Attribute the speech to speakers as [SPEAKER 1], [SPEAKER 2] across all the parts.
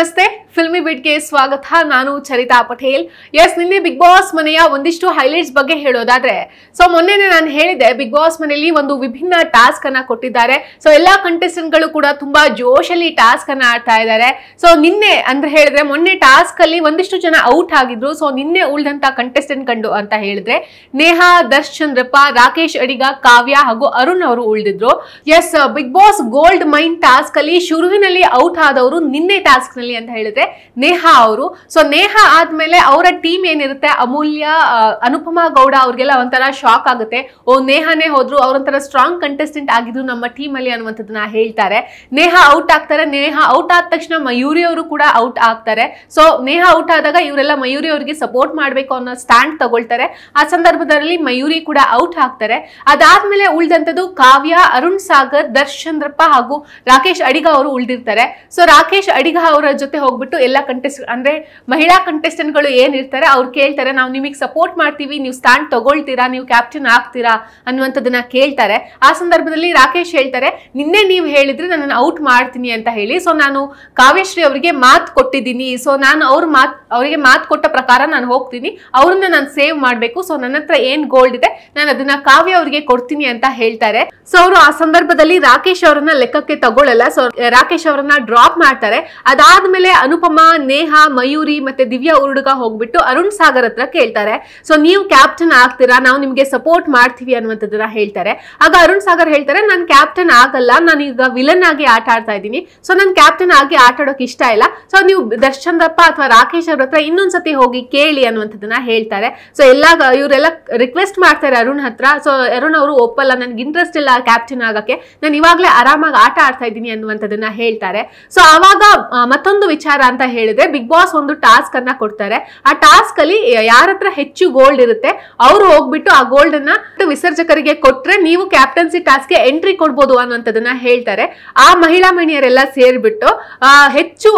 [SPEAKER 1] नमस्ते ಫಿಲ್ಮಿ ಬಿಟ್ಗೆ ಸ್ವಾಗತ ನಾನು ಚರಿತಾ ಪಟೇಲ್ ಎಸ್ ನಿನ್ನೆ ಬಿಗ್ ಬಾಸ್ ಮನೆಯ ಒಂದಿಷ್ಟು ಹೈಲೈಟ್ಸ್ ಬಗ್ಗೆ ಹೇಳೋದಾದ್ರೆ ಸೊ ಮೊನ್ನೆನೆ ನಾನು ಹೇಳಿದೆ ಬಿಗ್ ಬಾಸ್ ಮನೆಯಲ್ಲಿ ಒಂದು ವಿಭಿನ್ನ ಟಾಸ್ಕ್ ಅನ್ನ ಕೊಟ್ಟಿದ್ದಾರೆ ಸೊ ಎಲ್ಲಾ ಕಂಟೆಸ್ಟೆಂಟ್ ಗಳು ಕೂಡ ತುಂಬಾ ಜೋಶಲ್ಲಿ ಟಾಸ್ಕ್ ಅನ್ನ ಆಡ್ತಾ ಇದ್ದಾರೆ ಸೊ ನಿನ್ನೆ ಅಂದ್ರೆ ಹೇಳಿದ್ರೆ ಮೊನ್ನೆ ಟಾಸ್ಕ್ ಅಲ್ಲಿ ಒಂದಿಷ್ಟು ಜನ ಔಟ್ ಆಗಿದ್ರು ಸೊ ನಿನ್ನೆ ಉಳಿದಂತ ಕಂಟೆಸ್ಟೆಂಟ್ ಕಂಡು ಅಂತ ಹೇಳಿದ್ರೆ ನೇಹಾ ದರ್ಶ್ ಚಂದ್ರಪ್ಪ ರಾಕೇಶ್ ಅಡಿಗ ಕಾವ್ಯ ಹಾಗೂ ಅರುಣ್ ಅವರು ಉಳಿದಿದ್ರು yes Bigg Boss gold mine task ಅಲ್ಲಿ ಶುರುವಿನಲ್ಲಿ ಔಟ್ ಆದವರು ನಿನ್ನೆ ಟಾಸ್ಕ್ ನಲ್ಲಿ ಅಂತ ಹೇಳಿದ್ರೆ ನೇಹಾ ಅವರು ಸೊ ನೇಹಾ ಆದ್ಮೇಲೆ ಅವರ ಟೀಮ್ ಏನಿರುತ್ತೆ ಅಮೂಲ್ಯ ಅನುಪಮ ಗೌಡ ಅವ್ರಿಗೆಲ್ಲ ಒಂಥರ ಶಾಕ್ ಆಗುತ್ತೆ ಓ ನೇಹಾನೇ ಹೋದ್ರು ಒಂಥರ ಸ್ಟ್ರಾಂಗ್ ಕಂಟೆಸ್ಟೆಂಟ್ ಆಗಿದ್ರು ನಮ್ಮ ಟೀಮ್ ಅಲ್ಲಿ ಅನ್ನುವಂಥದ್ದನ್ನ ಹೇಳ್ತಾರೆ ನೇಹಾ ಔಟ್ ಆಗ್ತಾರೆ ನೇಹಾ ಔಟ್ ಆದ ತಕ್ಷಣ ಮಯೂರಿ ಅವರು ಕೂಡ ಔಟ್ ಆಗ್ತಾರೆ ಸೊ ನೇಹಾ ಔಟ್ ಆದಾಗ ಇವರೆಲ್ಲ ಮಯೂರಿ ಅವರಿಗೆ ಸಪೋರ್ಟ್ ಮಾಡಬೇಕು ಅನ್ನೋ ಸ್ಟ್ಯಾಂಡ್ ತಗೊಳ್ತಾರೆ ಆ ಸಂದರ್ಭದಲ್ಲಿ ಮಯೂರಿ ಕೂಡ ಔಟ್ ಆಗ್ತಾರೆ ಅದಾದ್ಮೇಲೆ ಉಳಿದಂಥದ್ದು ಕಾವ್ಯ ಅರುಣ್ ಸಾಗರ್ ದರ್ಶ್ ಚಂದ್ರಪ್ಪ ಹಾಗೂ ರಾಕೇಶ್ ಅಡಿಗ ಅವರು ಉಳಿದಿರ್ತಾರೆ ಸೊ ರಾಕೇಶ್ ಅಡಿಗ ಅವರ ಜೊತೆ ಹೋಗ್ಬಿಟ್ಟು ಎಲ್ಲ ಕಂಟೆಸ್ಟ್ ಅಂದ್ರೆ ಮಹಿಳಾ ಕಂಟೆಸ್ಟೆಂಟ್ಗಳು ಏನಿರ್ತಾರೆ ಅವ್ರು ಕೇಳ್ತಾರೆ ನಾವು ನಿಮಗೆ ಸಪೋರ್ಟ್ ಮಾಡ್ತೀವಿ ನೀವು ಸ್ಟ್ಯಾಂಡ್ ತಗೊಳ್ತೀರಾ ನೀವು ಕ್ಯಾಪ್ಟನ್ ಆಗ್ತೀರಾ ಅನ್ನುವಂಥದ್ದನ್ನ ಕೇಳ್ತಾರೆ ಆ ಸಂದರ್ಭದಲ್ಲಿ ರಾಕೇಶ್ ಹೇಳ್ತಾರೆ ನಿನ್ನೆ ನೀವು ಹೇಳಿದ್ರೆ ನನ್ನನ್ನು ಔಟ್ ಮಾಡ್ತೀನಿ ಅಂತ ಹೇಳಿ ಸೊ ನಾನು ಕಾವ್ಯಶ್ರೀ ಅವರಿಗೆ ಮಾತು ಕೊಟ್ಟಿದ್ದೀನಿ ಸೊ ನಾನು ಅವ್ರ ಮಾತು ಅವರಿಗೆ ಮಾತ್ ಕೊಟ್ಟ ಪ್ರಕಾರ ನಾನು ಹೋಗ್ತೀನಿ ಅವ್ರನ್ನ ನಾನು ಸೇವ್ ಮಾಡಬೇಕು ಸೊ ನನ್ನ ಹತ್ರ ಏನು ಗೋಲ್ಡ್ ಇದೆ ನಾನು ಅದನ್ನ ಕಾವ್ಯ ಅವರಿಗೆ ಕೊಡ್ತೀನಿ ಅಂತ ಹೇಳ್ತಾರೆ ಸೊ ಅವರು ಆ ಸಂದರ್ಭದಲ್ಲಿ ರಾಕೇಶ್ ಅವರನ್ನ ಲೆಕ್ಕಕ್ಕೆ ತಗೊಳ್ಳಲ್ಲ ಸೊ ರಾಕೇಶ್ ಅವರನ್ನ ಡ್ರಾಪ್ ಮಾಡ್ತಾರೆ ಅದಾದ್ಮೇಲೆ ಅನು ಅನುಪಮ ನೇಹಾ ಮಯೂರಿ ಮತ್ತೆ ದಿವ್ಯಾ ಉರುಡುಗ ಹೋಗ್ಬಿಟ್ಟು ಅರುಣ್ ಸಾಗರ್ ಹತ್ರ ಕೇಳ್ತಾರೆ ಸೊ ನೀವು ಕ್ಯಾಪ್ಟನ್ ಆಗ್ತೀರಾ ನಾವು ನಿಮಗೆ ಸಪೋರ್ಟ್ ಮಾಡ್ತೀವಿ ಅನ್ನುವಂಥದ್ದನ್ನ ಹೇಳ್ತಾರೆ ಆಗ ಅರುಣ್ ಸಾಗರ್ ಹೇಳ್ತಾರೆ ನಾನು ಕ್ಯಾಪ್ಟನ್ ಆಗಲ್ಲ ನಾನು ಈಗ ವಿಲನ್ ಆಗಿ ಆಟ ಆಡ್ತಾ ಇದ್ದೀನಿ ಸೊ ನಾನು ಕ್ಯಾಪ್ಟನ್ ಆಗಿ ಆಟ ಆಡೋಕೆ ಇಷ್ಟ ಇಲ್ಲ ಸೊ ನೀವು ರಪ್ಪ ಅಥವಾ ರಾಕೇಶ್ ಅವ್ರ ಹತ್ರ ಇನ್ನೊಂದ್ಸತಿ ಹೋಗಿ ಕೇಳಿ ಅನ್ನುವಂಥದ್ದನ್ನ ಹೇಳ್ತಾರೆ ಸೊ ಎಲ್ಲ ಇವರೆಲ್ಲ ರಿಕ್ವೆಸ್ಟ್ ಮಾಡ್ತಾರೆ ಅರುಣ್ ಹತ್ರ ಸೊ ಅರುಣ್ ಅವರು ಒಪ್ಪಲ್ಲ ನನ್ಗೆ ಇಂಟ್ರೆಸ್ಟ್ ಇಲ್ಲ ಕ್ಯಾಪ್ಟನ್ ಆಗಕ್ಕೆ ನಾನು ಇವಾಗಲೇ ಆರಾಮಾಗಿ ಆಟ ಆಡ್ತಾ ಇದ್ದೀನಿ ಅನ್ನುವಂಥದ್ದನ್ನ ಹೇಳ್ತಾರೆ ಸೊ ಅವಾಗ ಮತ್ತೊಂದು ವಿಚಾರ ಅಂತ ಹೇಳಿದ್ರೆ ಬಿಗ್ ಬಾಸ್ ಒಂದು ಟಾಸ್ಕ್ ಅನ್ನ ಕೊಡ್ತಾರೆ ಆ ಟಾಸ್ಕ್ ಅಲ್ಲಿ ಯಾರ ಹತ್ರ ಹೆಚ್ಚು ಗೋಲ್ಡ್ ಇರುತ್ತೆ ಅವರು ಹೋಗ್ಬಿಟ್ಟು ಆ ಗೋಲ್ಡ್ ಅನ್ನ ವಿಸರ್ಜಕರಿಗೆ ಕೊಟ್ರೆ ನೀವು ಕ್ಯಾಪ್ಟನ್ಸಿ ಟಾಸ್ಕ್ ಗೆ ಎಂಟ್ರಿ ಕೊಡ್ಬೋದು ಅನ್ನುವಂಥದ್ದನ್ನ ಹೇಳ್ತಾರೆ ಆ ಮಹಿಳಾ ಮಣಿಯರೆಲ್ಲ ಸೇರ್ಬಿಟ್ಟು ಹೆಚ್ಚು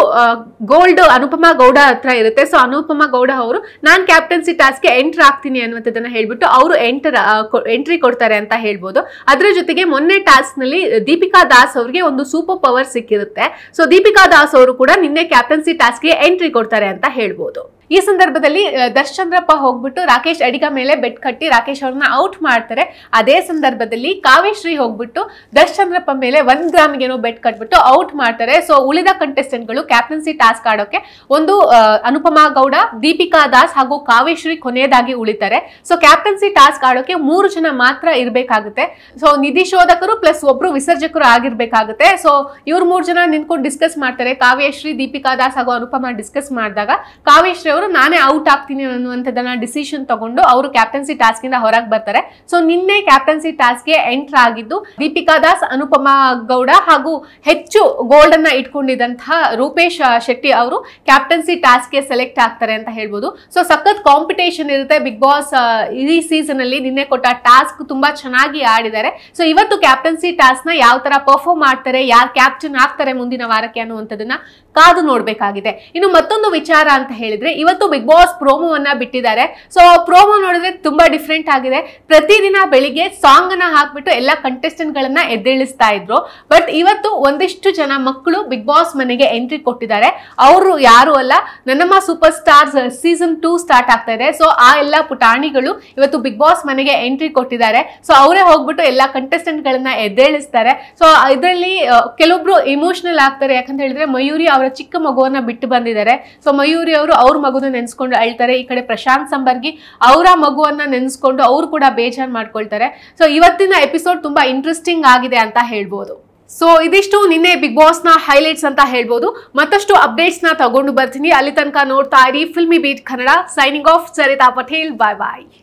[SPEAKER 1] ಗೋಲ್ಡ್ ಅನುಪಮಾ ಗೌಡ ಹತ್ರ ಇರುತ್ತೆ ಸೊ ಅನುಪಮಾ ಗೌಡ ಅವರು ನಾನ್ ಕ್ಯಾಪ್ಟನ್ಸಿ ಟಾಸ್ಕ್ ಗೆ ಎಂಟರ್ ಆಗ್ತೀನಿ ಅನ್ನುವಂಥದ್ದನ್ನ ಹೇಳ್ಬಿಟ್ಟು ಅವರು ಎಂಟರ್ ಎಂಟ್ರಿ ಕೊಡ್ತಾರೆ ಅಂತ ಹೇಳ್ಬೋದು ಅದ್ರ ಜೊತೆಗೆ ಮೊನ್ನೆ ಟಾಸ್ಕ್ ನಲ್ಲಿ ದೀಪಿಕಾ ದಾಸ್ ಅವರಿಗೆ ಒಂದು ಸೂಪರ್ ಪವರ್ ಸಿಕ್ಕಿರುತ್ತೆ ಸೊ ದೀಪಿಕಾ ದಾಸ್ ಅವರು ಕೂಡ ನಿನ್ನೆ ಕ್ಯಾಪ್ಟನ್ ಸಿ ಟಾಸ್ಕ್ಗೆ ಎಂಟ್ರಿ ಕೊಡ್ತಾರೆ ಅಂತ ಹೇಳ್ಬೋದು ಈ ಸಂದರ್ಭದಲ್ಲಿ ದರ್ಶಚಂದ್ರಪ್ಪ ಹೋಗ್ಬಿಟ್ಟು ರಾಕೇಶ್ ಅಡಿಗ ಮೇಲೆ ಬೆಟ್ ಕಟ್ಟಿ ರಾಕೇಶ್ ಅವ್ರನ್ನ ಔಟ್ ಮಾಡ್ತಾರೆ ಅದೇ ಸಂದರ್ಭದಲ್ಲಿ ಕಾವೇಶ್ರೀ ಹೋಗ್ಬಿಟ್ಟು ದಶ್ಚಂದ್ರಪ್ಪ ಮೇಲೆ ಒಂದ್ ಗ್ರಾಮ್ಗೆ ಏನೋ ಬೆಟ್ ಕಟ್ಬಿಟ್ಟು ಔಟ್ ಮಾಡ್ತಾರೆ ಸೊ ಉಳಿದ ಕಂಟೆಸ್ಟೆಂಟ್ ಗಳು ಕ್ಯಾಪ್ಟನ್ಸಿ ಟಾಸ್ಕ್ ಆಡೋಕೆ ಒಂದು ಅನುಪಮಾ ಗೌಡ ದೀಪಿಕಾ ದಾಸ್ ಹಾಗೂ ಕಾವ್ಯಶ್ರೀ ಕೊನೆಯದಾಗಿ ಉಳಿತಾರೆ ಸೊ ಕ್ಯಾಪ್ಟನ್ಸಿ ಟಾಸ್ಕ್ ಆಡೋಕೆ ಮೂರು ಜನ ಮಾತ್ರ ಇರಬೇಕಾಗುತ್ತೆ ಸೊ ನಿಧಿ ಶೋಧಕರು ಪ್ಲಸ್ ಒಬ್ರು ವಿಸರ್ಜಕರು ಆಗಿರ್ಬೇಕಾಗುತ್ತೆ ಸೊ ಇವ್ರು ಮೂರು ಜನ ನಿಂತ್ಕೊಂಡು ಡಿಸ್ಕಸ್ ಮಾಡ್ತಾರೆ ಕಾವ್ಯಶ್ರೀ ದೀಪಿಕಾ ದಾಸ್ ಹಾಗೂ ಅನುಪಮಾ ಡಿಸ್ಕಸ್ ಮಾಡಿದಾಗ ಕಾವ್ಯಶ್ರೀ ಅವರು ಅವರು ನಾನೇ ಔಟ್ ಆಗ್ತೀನಿ ಅನ್ನುವಂಥದ್ದನ್ನ ಡಿಸಿಷನ್ ತಗೊಂಡು ಅವರು ಕ್ಯಾಪ್ಟನ್ಸಿ ಟಾಸ್ಕ್ ಇಂದ ಹೊರಗೆ ಬರ್ತಾರೆ ಸೊ ನಿನ್ನೆ ಕ್ಯಾಪ್ಟನ್ಸಿ ಟಾಸ್ಕ್ ಗೆ ಎಂಟರ್ ಆಗಿದ್ದು ದೀಪಿಕಾ ದಾಸ್ ಅನುಪಮ ಗೌಡ ಹಾಗೂ ಹೆಚ್ಚು ಗೋಲ್ಡ್ ಅನ್ನ ಇಟ್ಕೊಂಡಿದ್ದಂತಹ ರೂಪೇಶ್ ಶೆಟ್ಟಿ ಅವರು ಕ್ಯಾಪ್ಟನ್ಸಿ ಟಾಸ್ಕ್ ಗೆ ಸೆಲೆಕ್ಟ್ ಆಗ್ತಾರೆ ಅಂತ ಹೇಳ್ಬೋದು ಸೊ ಸಖತ್ ಕಾಂಪಿಟೇಷನ್ ಇರುತ್ತೆ ಬಿಗ್ ಬಾಸ್ ಈ ಸೀಸನ್ ಅಲ್ಲಿ ನಿನ್ನೆ ಕೊಟ್ಟ ಟಾಸ್ಕ್ ತುಂಬಾ ಚೆನ್ನಾಗಿ ಆಡಿದ್ದಾರೆ ಸೊ ಇವತ್ತು ಕ್ಯಾಪ್ಟನ್ಸಿ ಟಾಸ್ಕ್ ನ ಯಾವ ತರ ಪರ್ಫಾರ್ಮ್ ಮಾಡ್ತಾರೆ ಯಾರು ಕ್ಯಾಪ್ಟನ್ ಆಗ್ತಾರೆ ಮುಂದಿನ ವಾರಕ್ಕೆ ಅನ್ನುವಂಥದ್ದನ್ನ ಕಾದು ನೋಡಬೇಕಾಗಿದೆ ಇನ್ನು ಮತ್ತೊಂದು ವಿಚಾರ ಅಂತ ಹೇಳಿದ್ರೆ ಇವತ್ತು ಬಿಗ್ ಬಾಸ್ ಪ್ರೋಮೋವನ್ನ ಬಿಟ್ಟಿದ್ದಾರೆ ಸೊ ಪ್ರೋಮೋ ನೋಡಿದ್ರೆ ತುಂಬಾ ಡಿಫ್ರೆಂಟ್ ಆಗಿದೆ ಪ್ರತಿದಿನ ಬೆಳಿಗ್ಗೆ ಸಾಂಗ್ ಅನ್ನ ಹಾಕ್ಬಿಟ್ಟು ಎಲ್ಲ ಕಂಟೆಸ್ಟೆಂಟ್ ಗಳನ್ನ ಎದ್ದೇಳಿಸ್ತಾ ಇದ್ರು ಬಟ್ ಇವತ್ತು ಒಂದಿಷ್ಟು ಜನ ಮಕ್ಕಳು ಬಿಗ್ ಬಾಸ್ ಮನೆಗೆ ಎಂಟ್ರಿ ಕೊಟ್ಟಿದ್ದಾರೆ ಅವರು ಯಾರು ಅಲ್ಲ Nannamma super stars season two start ಆಗ್ತಾ ಇದೆ ಸೊ ಆ ಎಲ್ಲ ಪುಟಾಣಿಗಳು ಇವತ್ತು ಬಿಗ್ ಬಾಸ್ ಮನೆಗೆ ಎಂಟ್ರಿ ಕೊಟ್ಟಿದ್ದಾರೆ ಸೊ ಅವರೇ ಹೋಗ್ಬಿಟ್ಟು ಎಲ್ಲಾ ಕಂಟೆಸ್ಟೆಂಟ್ ಗಳನ್ನ ಎದ್ದೇಳಿಸ್ತಾರೆ ಸೊ ಇದರಲ್ಲಿ ಕೆಲವೊಬ್ರು ಇಮೋಷನಲ್ ಆಗ್ತಾರೆ ಯಾಕಂತ ಹೇಳಿದ್ರೆ ಮಯೂರಿ ಅವರ ಅವರ ಚಿಕ್ಕ ಮಗುವನ್ನ ಬಿಟ್ಟು ಬಂದಿದ್ದಾರೆ ಸೊ ಮಯೂರಿ ಅವರು ಅವ್ರ ಮಗುನ ನೆನೆಸ್ಕೊಂಡು ಅಳ್ತಾರೆ ಈ ಕಡೆ ಪ್ರಶಾಂತ್ ಸಂಬರ್ಗಿ ಅವರ ಮಗುವನ್ನ ನೆನೆಸ್ಕೊಂಡು ಅವ್ರು ಕೂಡ ಬೇಜಾರ್ ಮಾಡ್ಕೊಳ್ತಾರೆ ಸೊ ಇವತ್ತಿನ ಎಪಿಸೋಡ್ ತುಂಬಾ ಇಂಟ್ರೆಸ್ಟಿಂಗ್ ಆಗಿದೆ ಅಂತ ಹೇಳ್ಬೋದು ಸೊ ಇದಿಷ್ಟು ನಿನ್ನೆ ಬಿಗ್ ಬಾಸ್ ನ ಹೈಲೈಟ್ಸ್ ಅಂತ ಹೇಳ್ಬೋದು ಮತ್ತಷ್ಟು ಅಪ್ಡೇಟ್ಸ್ ನ ತಗೊಂಡು ಬರ್ತೀನಿ ಅಲ್ಲಿ ತನಕ ನೋಡ್ತಾ ಇರಿ filmy beat Kannada signing off Saritha Patel bye ಬಾಯ್